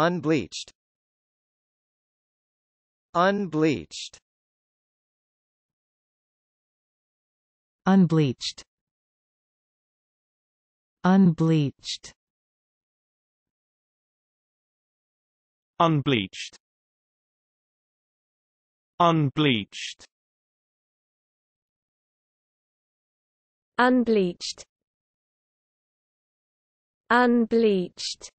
Unbleached Unbleached Unbleached Unbleached Unbleached Unbleached Unbleached Unbleached